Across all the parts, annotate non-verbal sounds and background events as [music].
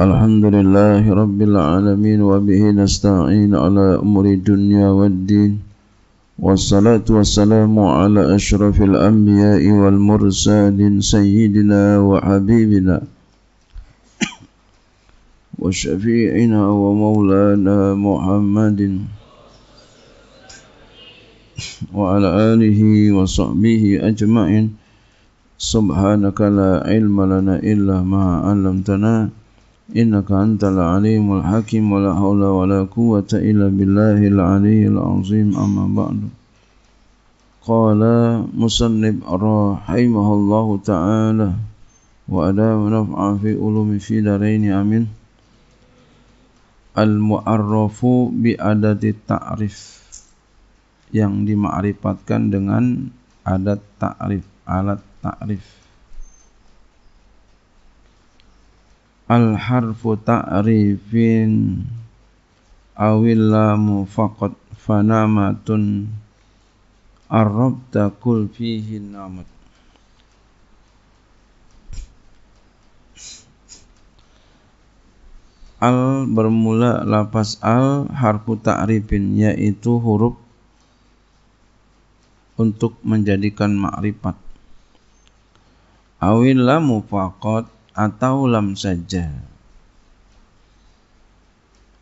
الحمد لله رب العالمين وبه نستعين على أمور الدنيا والدين والصلاة والسلام على أشرف الأنبياء والمرسلين سيدنا وحبيبنا وشفيعنا ومولانا محمد وعلى آله وصحبه أجمعين سبحانك لا علم لنا إلا ما علمتنا إنك أنت العليم الحكيم ولا حول ولا قوة إلا بالله العلي العظيم أما musannib قال ta'ala رحمه الله تعالى وأدام نفعا في علوم في دارين mu'arrafu bi adati ta'rif yang dimakrifatkan dengan adat ta'rif, alat ta'rif. al harfu ta'rifin awil lamu faqad fanamatun arrabta kul fihi namat al bermula lapas al harfu ta'rifin yaitu huruf untuk menjadikan makrifat awil lamu atau lam saja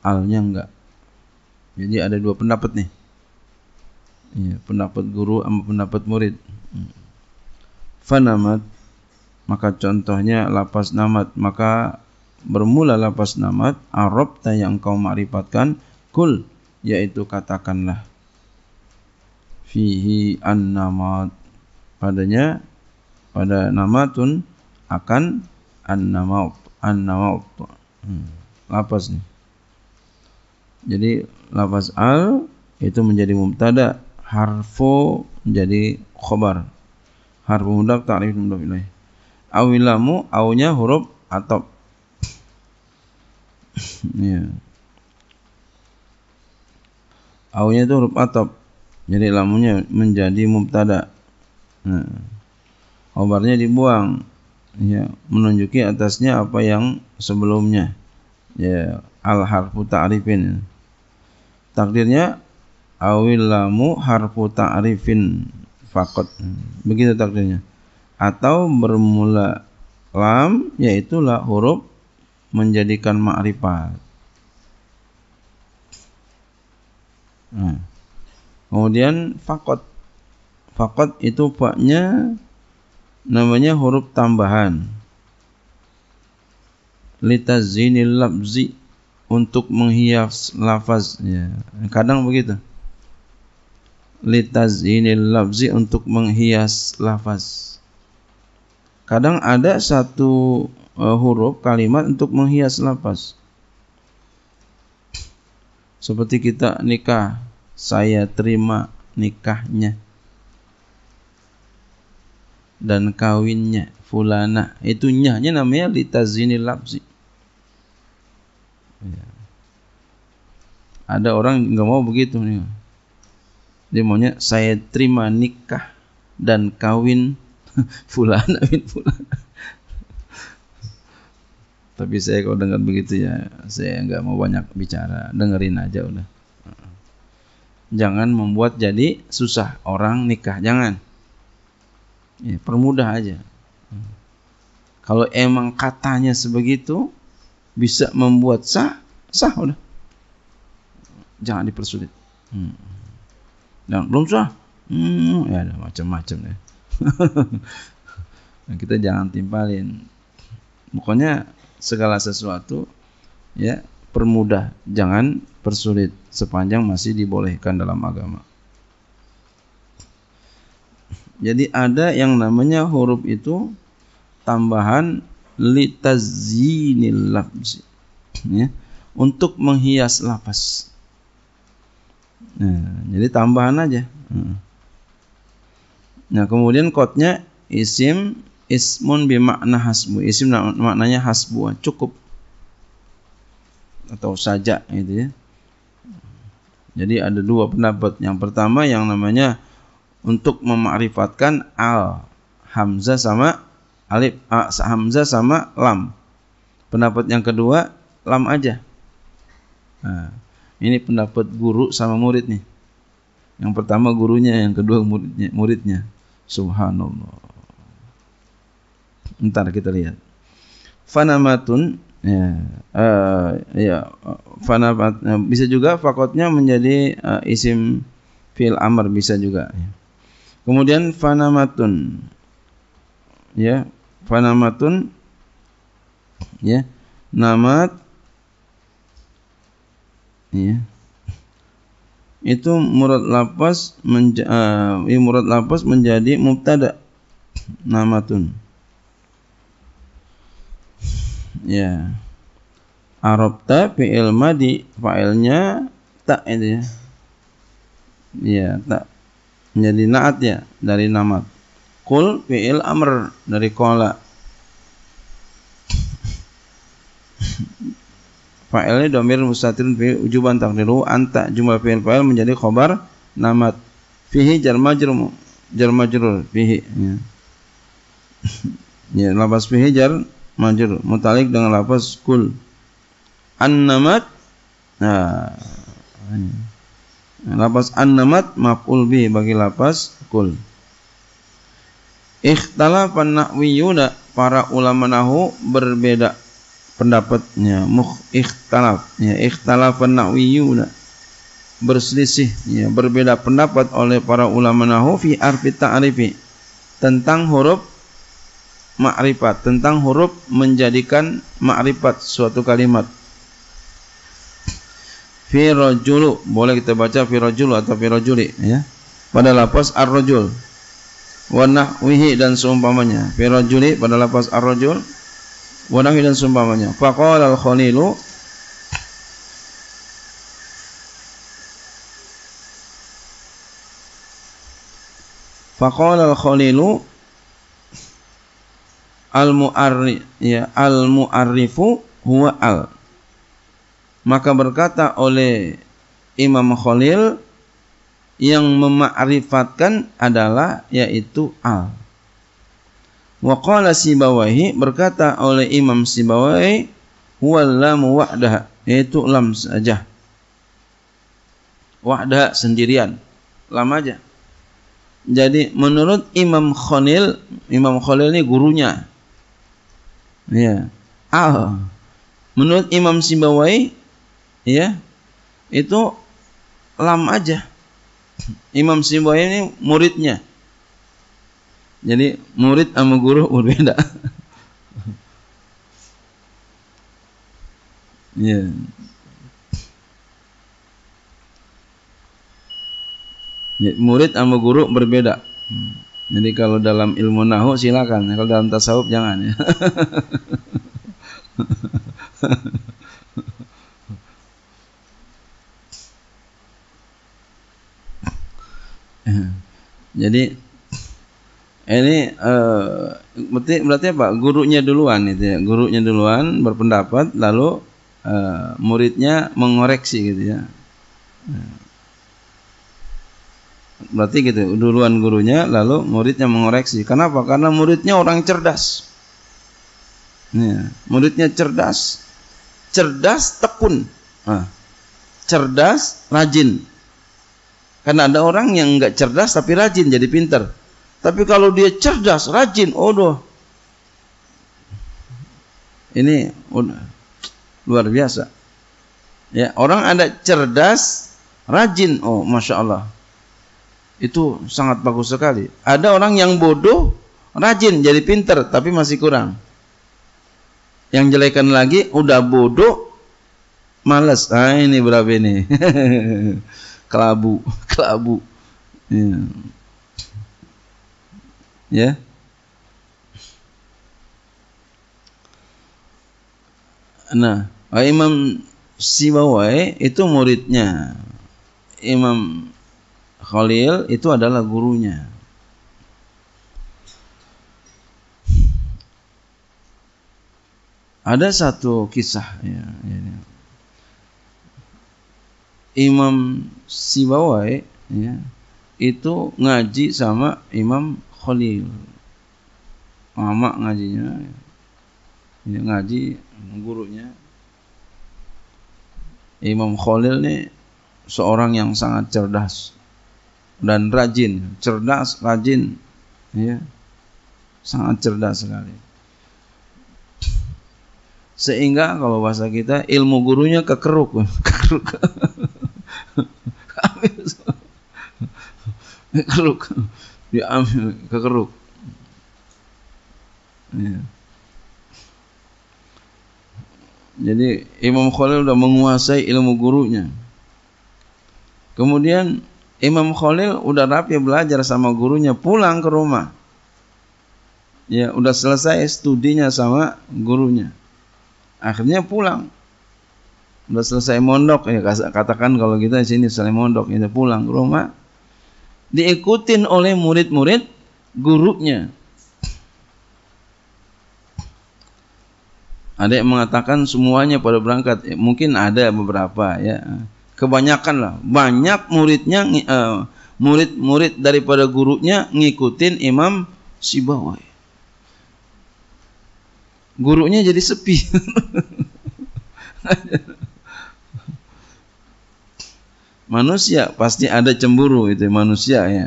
alnya enggak jadi ada dua pendapat nih ya, pendapat guru sama pendapat murid hmm. fanamat maka contohnya lapas namat maka bermula lapas namat arabta yang kau makrifatkan kul yaitu katakanlah fihi an namat padanya pada namatun akan an-namaut an-namaut hmm. lapas nih jadi lafaz al itu menjadi mubtada harfu menjadi khobar harfu mudaf ta'rif mudaf ilaih awilamu awnya huruf atop [coughs] ya yeah. awnya itu huruf atop jadi lamunya menjadi mubtada nah khobarnya dibuang ya menunjuki atasnya apa yang sebelumnya ya al harfu ta'rifin takdirnya awilamu lamu harfu ta'rifin fakot begitu takdirnya atau bermula lam yaitu la huruf menjadikan ma'rifat nah. kemudian fakot fakot itu paknya namanya huruf tambahan zini labzi untuk menghias lafaz ya. kadang begitu zini labzi untuk menghias lafaz kadang ada satu uh, huruf kalimat untuk menghias lafaz seperti kita nikah saya terima nikahnya dan kawinnya fulana itu nyahnya namanya litazini lapsi ya. ada orang nggak mau begitu nih dia maunya saya terima nikah dan kawin [laughs] fulana bin fulana tapi saya kalau dengar begitu ya saya nggak mau banyak bicara dengerin aja udah jangan membuat jadi susah orang nikah jangan Ya, permudah aja. Kalau emang katanya sebegitu bisa membuat sah, sah udah. Jangan dipersulit. Hmm. Dan belum sah. Hmm, ya ada macam-macam ya. [laughs] nah, kita jangan timpalin. Pokoknya segala sesuatu ya permudah, jangan persulit sepanjang masih dibolehkan dalam agama. Jadi ada yang namanya huruf itu tambahan litazinil lafz. Ya, untuk menghias lapas. Nah, jadi tambahan aja. Hmm. Nah, kemudian kotnya isim ismun bimakna hasbu. Isim maknanya hasbu, cukup atau saja gitu ya. Jadi ada dua pendapat. Yang pertama yang namanya untuk memakrifatkan al hamzah sama alif a, hamzah sama lam. Pendapat yang kedua lam aja. Nah, ini pendapat guru sama murid nih. Yang pertama gurunya, yang kedua muridnya. muridnya. Subhanallah. Ntar kita lihat. Fanamatun ya, uh, ya fanamat, eh, bisa juga fakotnya menjadi uh, isim fil amr bisa juga ya. Kemudian fanamatun. Ya, fanamatun ya, namat ya. Itu murad lapas menja, uh, murad lapas menjadi mubtada namatun. Ya. ta fi'il madi fa'ilnya tak itu ya. Ya, tak menjadi naat ya dari nama kul fi'il amr dari kola fa'ilnya domir mustatirun fi ujuban takdiru anta jumlah fi'il fa'il menjadi khobar namat fihi jar majrum jar majrur fihi ya. ya lapas fihi jar majur mutalik dengan lapas kul an namat nah Lapas an-namat maf'ul bi bagi lapas kul. Ikhtalafan nahwiyuna para ulama nahu berbeda pendapatnya mukh ikhtalaf ya ikhtalafan nahwiyuna berselisih ya berbeda pendapat oleh para ulama nahu fi arfi ta'rifi tentang huruf ma'rifat tentang huruf menjadikan ma'rifat suatu kalimat firajulu boleh kita baca firajulu atau firajuli ya pada lapas Arrojul, rajul wa dan seumpamanya firajuli pada lapas Arrojul, rajul wa dan seumpamanya faqala al-khalilu khonilu, al-khalilu al-mu'arri ya al-mu'arrifu huwa al maka berkata oleh Imam Khalil yang memakrifatkan adalah yaitu al. Wa Sibawahi berkata oleh Imam Sibawahi huwal lam yaitu lam saja. Wadah sendirian. Lam aja. Jadi menurut Imam Khalil, Imam Khalil ini gurunya. Ya. Al. Menurut Imam Sibawahi ya itu lam aja Imam simbo ini muridnya jadi murid sama guru berbeda ya murid sama guru berbeda. Jadi kalau dalam ilmu nahu silakan, kalau dalam tasawuf jangan ya. [laughs] Jadi ini uh, berarti berarti apa? Gurunya duluan itu ya. Gurunya duluan berpendapat lalu uh, muridnya mengoreksi gitu ya. Eh. Berarti gitu, duluan gurunya lalu muridnya mengoreksi. Kenapa? Karena muridnya orang cerdas. Ya, muridnya cerdas. Cerdas tekun. Nah, cerdas rajin karena ada orang yang nggak cerdas tapi rajin jadi pinter. Tapi kalau dia cerdas, rajin, odoh. Ini luar biasa. Ya, orang ada cerdas, rajin, oh masya Allah. Itu sangat bagus sekali. Ada orang yang bodoh, rajin, jadi pinter, tapi masih kurang. Yang jelekan lagi, udah bodoh, malas. Ah ini berapa ini? [laughs] kelabu, [laughs] kelabu. Ya. ya. Nah, ah, Imam Sibawai itu muridnya. Imam Khalil itu adalah gurunya. Ada satu kisah ya, ya, ya. Imam Sibawai ya, itu ngaji sama Imam Khalil. Mama ngajinya. Ya, ngaji gurunya Imam Khalil nih seorang yang sangat cerdas dan rajin, cerdas, rajin, ya, sangat cerdas sekali. Sehingga kalau bahasa kita ilmu gurunya kekeruk, [laughs] kekeruk. kekeruk diambil ya, kekeruk ya. jadi Imam Khalil sudah menguasai ilmu gurunya kemudian Imam Khalil udah rapi belajar sama gurunya pulang ke rumah ya udah selesai studinya sama gurunya akhirnya pulang udah selesai mondok ya katakan kalau kita di sini selesai mondok kita pulang ke rumah diikutin oleh murid-murid gurunya. Ada yang mengatakan semuanya pada berangkat, eh, mungkin ada beberapa ya. Kebanyakan lah, banyak muridnya eh, murid-murid daripada gurunya ngikutin Imam Sibawai. Gurunya jadi sepi. [laughs] manusia pasti ada cemburu itu ya, manusia ya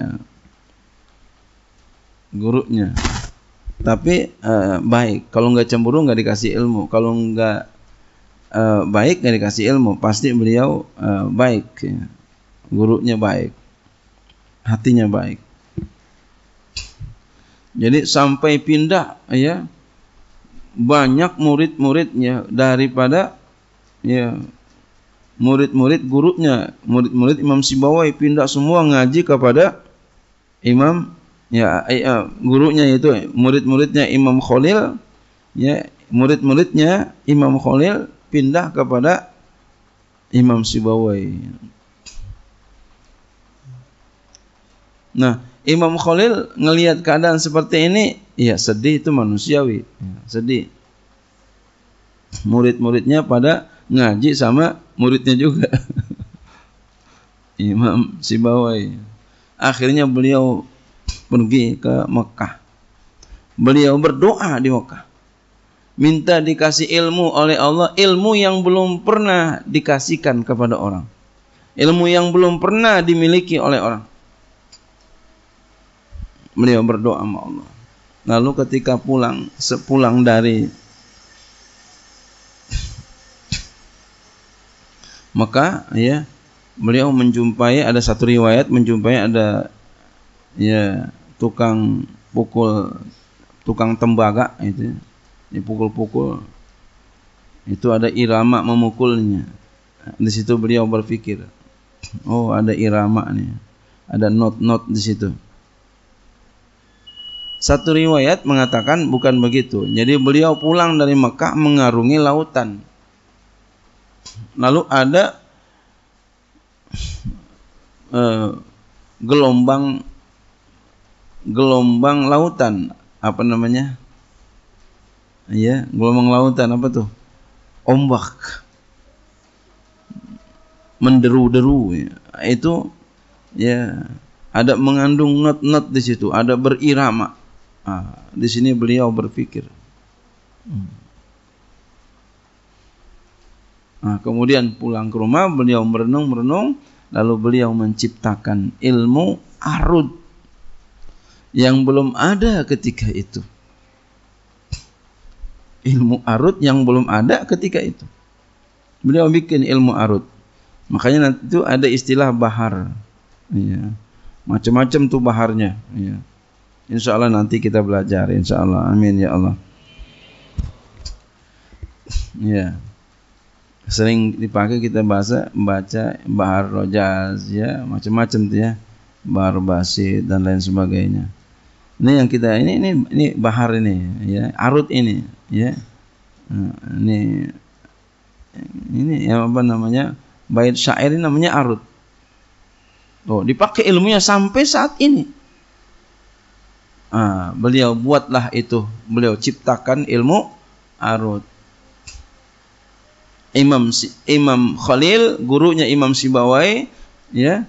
gurunya tapi eh, baik kalau nggak cemburu nggak dikasih ilmu kalau nggak eh, baik nggak dikasih ilmu pasti beliau eh, baik ya. gurunya baik hatinya baik jadi sampai pindah ya banyak murid-muridnya daripada ya murid-murid gurunya, murid-murid Imam Sibawai pindah semua ngaji kepada Imam ya eh, eh, gurunya itu murid-muridnya Imam Khalil ya murid-muridnya Imam Khalil pindah kepada Imam Sibawai. Nah, Imam Khalil ngelihat keadaan seperti ini, ya sedih itu manusiawi, ya, sedih. Murid-muridnya pada ngaji sama muridnya juga. [laughs] Imam Sibawai. Akhirnya beliau pergi ke Mekah. Beliau berdoa di Mekah. Minta dikasih ilmu oleh Allah, ilmu yang belum pernah dikasihkan kepada orang. Ilmu yang belum pernah dimiliki oleh orang. Beliau berdoa sama Allah. Lalu ketika pulang, sepulang dari maka ya beliau menjumpai ada satu riwayat menjumpai ada ya tukang pukul tukang tembaga itu dipukul-pukul itu ada irama memukulnya di situ beliau berpikir oh ada irama nih ada not-not di situ satu riwayat mengatakan bukan begitu jadi beliau pulang dari Mekah mengarungi lautan Lalu ada eh, gelombang gelombang lautan apa namanya? Ya, gelombang lautan apa tuh? Ombak menderu-deru ya. itu ya ada mengandung not-not di situ, ada berirama. Nah, di sini beliau berpikir. Hmm. Nah, kemudian pulang ke rumah beliau merenung-merenung lalu beliau menciptakan ilmu arud yang belum ada ketika itu. Ilmu arud yang belum ada ketika itu. Beliau bikin ilmu arud. Makanya nanti itu ada istilah bahar. Ya. Macam-macam tuh baharnya. Ya. Insya Allah nanti kita belajar. Insya Allah. Amin ya Allah. ya sering dipakai kita bahasa baca bahar rojaz ya macam-macam tuh ya bahar basi dan lain sebagainya ini yang kita ini ini ini bahar ini ya arut ini ya nah, ini ini ya apa namanya bait syair ini namanya arut oh dipakai ilmunya sampai saat ini ah, beliau buatlah itu beliau ciptakan ilmu arut Imam Imam Khalil, gurunya Imam Sibawai, ya.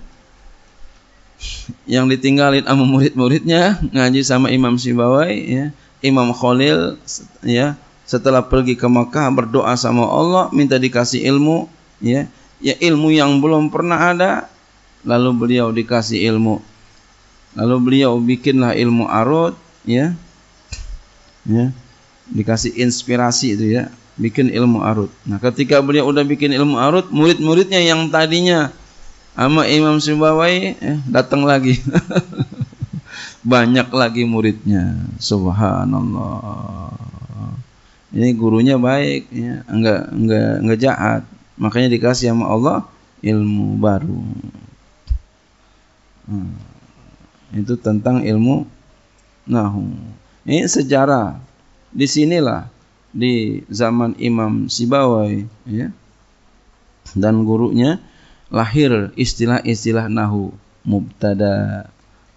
Yang ditinggalin sama murid-muridnya ngaji sama Imam Sibawai, ya. Imam Khalil ya setelah pergi ke Mekah berdoa sama Allah minta dikasih ilmu ya ya ilmu yang belum pernah ada lalu beliau dikasih ilmu lalu beliau bikinlah ilmu arut ya ya dikasih inspirasi itu ya bikin ilmu arut. Nah, ketika beliau udah bikin ilmu arut, murid-muridnya yang tadinya sama Imam Sibawai eh, datang lagi. [laughs] Banyak lagi muridnya. Subhanallah. Ini gurunya baik ya, enggak enggak enggak jahat. Makanya dikasih sama Allah ilmu baru. Hmm. Itu tentang ilmu nahu. Ini sejarah. Di sinilah di zaman Imam Sibawai ya. Dan gurunya lahir istilah-istilah nahu, mubtada,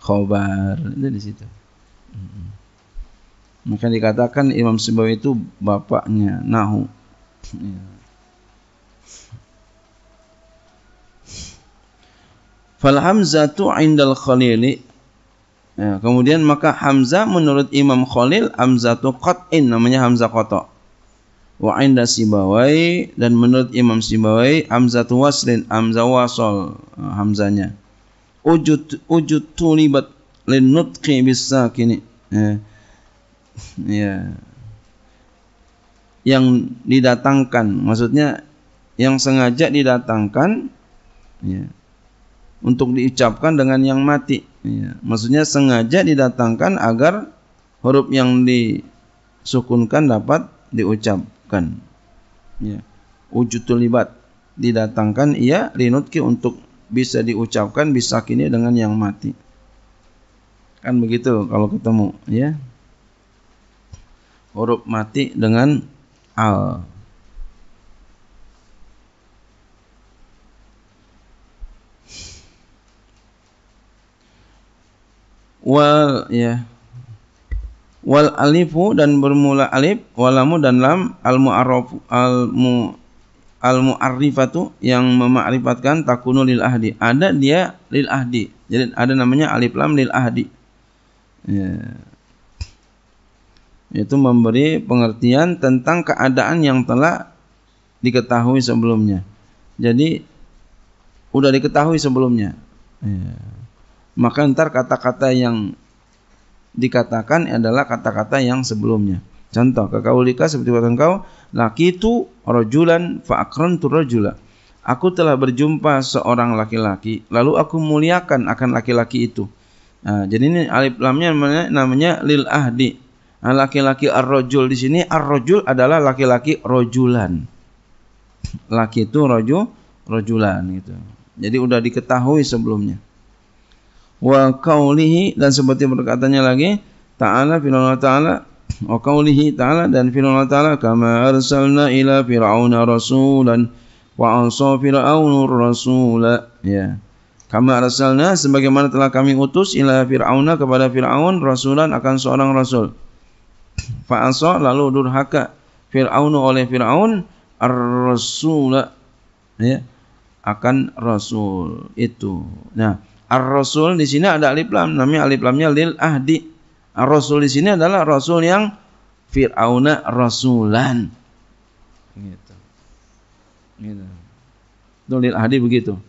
khobar, itu di situ. Maka dikatakan Imam Sibawai itu bapaknya nahu. Ya. Fal hamzatu indal khalili Ya, kemudian maka Hamzah menurut Imam Khalil Hamzah Hamzatu Qat'in namanya Hamzah Qata. Wa inda Sibawai dan menurut Imam Sibawai tu Waslin Hamzah Wasol Hamzanya. Ujud ujud tulibat lin nutqi kini. Ya. ya. Yang didatangkan maksudnya yang sengaja didatangkan ya untuk diucapkan dengan yang mati. Ya. Maksudnya sengaja didatangkan agar huruf yang disukunkan dapat diucapkan. Ya. libat didatangkan ia linutki untuk bisa diucapkan bisa kini dengan yang mati. Kan begitu kalau ketemu ya. Huruf mati dengan al. wal ya wal alifu dan bermula alif walamu dan lam al mu'arraf al mu al mu'arrifatu yang memakrifatkan takunu lil ahdi ada dia lil ahdi jadi ada namanya alif lam lil ahdi ya. itu memberi pengertian tentang keadaan yang telah diketahui sebelumnya jadi udah diketahui sebelumnya ya maka ntar kata-kata yang dikatakan adalah kata-kata yang sebelumnya. Contoh, kakaulika seperti kata engkau, laki itu rojulan faakron tu rojula. Aku telah berjumpa seorang laki-laki, lalu aku muliakan akan laki-laki itu. Nah, jadi ini alif lamnya namanya, namanya lil ahdi. Nah, laki-laki nah, arrojul di sini arrojul adalah laki-laki rojulan. Laki itu rojul, rojulan gitu. Jadi udah diketahui sebelumnya wa qaulihi dan seperti perkataannya lagi ta'ala firman ta'ala wa qaulihi ta'ala dan firman ta'ala kama arsalna ila fir'auna rasulan wa ansa fir'aunur rasula ya kama arsalna sebagaimana telah kami utus ila fir'auna kepada fir'aun rasulan akan seorang rasul fa ansa lalu durhaka fir'aunu oleh fir'aun ar-rasula ya akan rasul itu nah Ar-Rasul di sini ada alif lam, namanya alif lamnya lil ahdi. Ar-Rasul di sini adalah rasul yang Fir'auna rasulan. Gitu. Gitu. Itu lil ahdi begitu.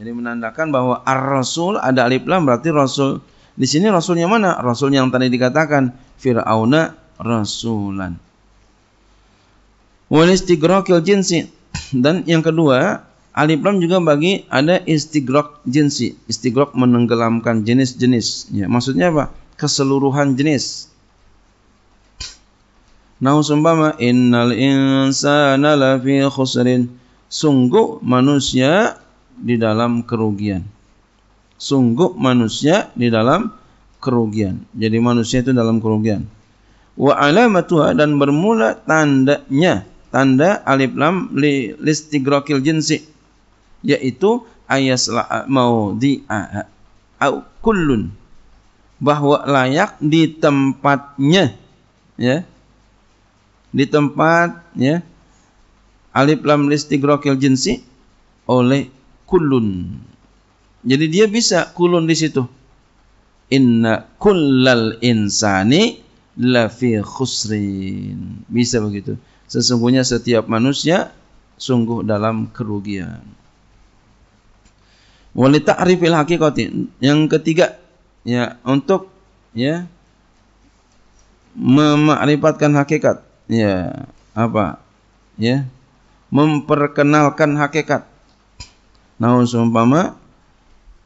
Jadi menandakan bahwa ar-rasul ada alif lam berarti rasul. Di sini rasulnya mana? Rasul yang tadi dikatakan Fir'auna rasulan. Wal istigrakil jinsi dan yang kedua Alif lam juga bagi ada istigrok jinsi. Istigrok menenggelamkan jenis-jenis. Ya, maksudnya apa? Keseluruhan jenis. Nah, sumbama innal insana lafi khusrin. Sungguh manusia di dalam kerugian. Sungguh manusia di dalam kerugian. Jadi manusia itu dalam kerugian. Wa alamatuha dan bermula tandanya. Tanda alif lam li listigrokil jinsi yaitu ayasla mau di au kullun bahwa layak di tempatnya ya di tempat ya alif lam listigrokil jinsi oleh kulun jadi dia bisa kulun di situ inna kullal insani lafi khusrin bisa begitu sesungguhnya setiap manusia sungguh dalam kerugian Walita arifil hakikat Yang ketiga, ya untuk ya memakrifatkan hakikat. Ya, apa? Ya. Memperkenalkan hakikat. Nah, seumpama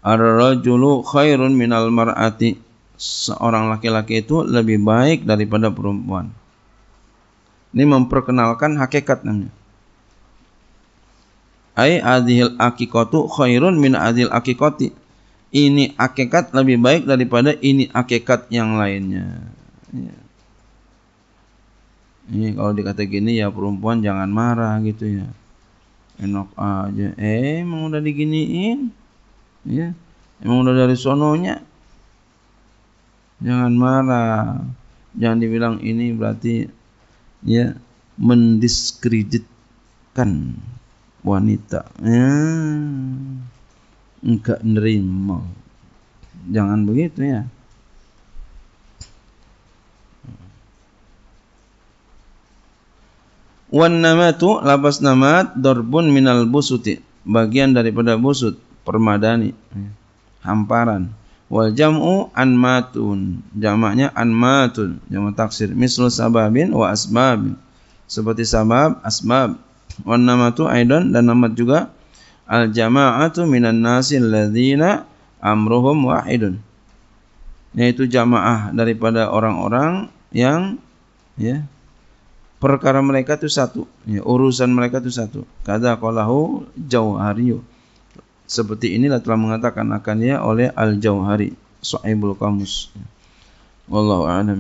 ar-rajulu khairun minal mar'ati. Seorang laki-laki itu lebih baik daripada perempuan. Ini memperkenalkan hakikat namanya ai adhil akikotu khairun min adhil akikoti ini akikat lebih baik daripada ini akikat yang lainnya ya. ini kalau dikata gini ya perempuan jangan marah gitu ya enak aja eh emang udah diginiin ya emang udah dari sononya jangan marah jangan dibilang ini berarti ya mendiskreditkan wanita ya enggak nerima jangan begitu ya wan namatu lapas namat dorbun minal busuti bagian daripada busut permadani ya. hamparan wal jam'u anmatun jamaknya anmatun jamak taksir mislu sababin wa asbabin seperti sabab asbab wan namatu aidan dan namat juga al jama'atu minan nasi alladziina amruhum wahidun yaitu jamaah daripada orang-orang yang ya perkara mereka itu satu ya, urusan mereka itu satu kada qalahu jauhariyu seperti inilah telah mengatakan akannya oleh al jauhari sahibul kamus wallahu a'lam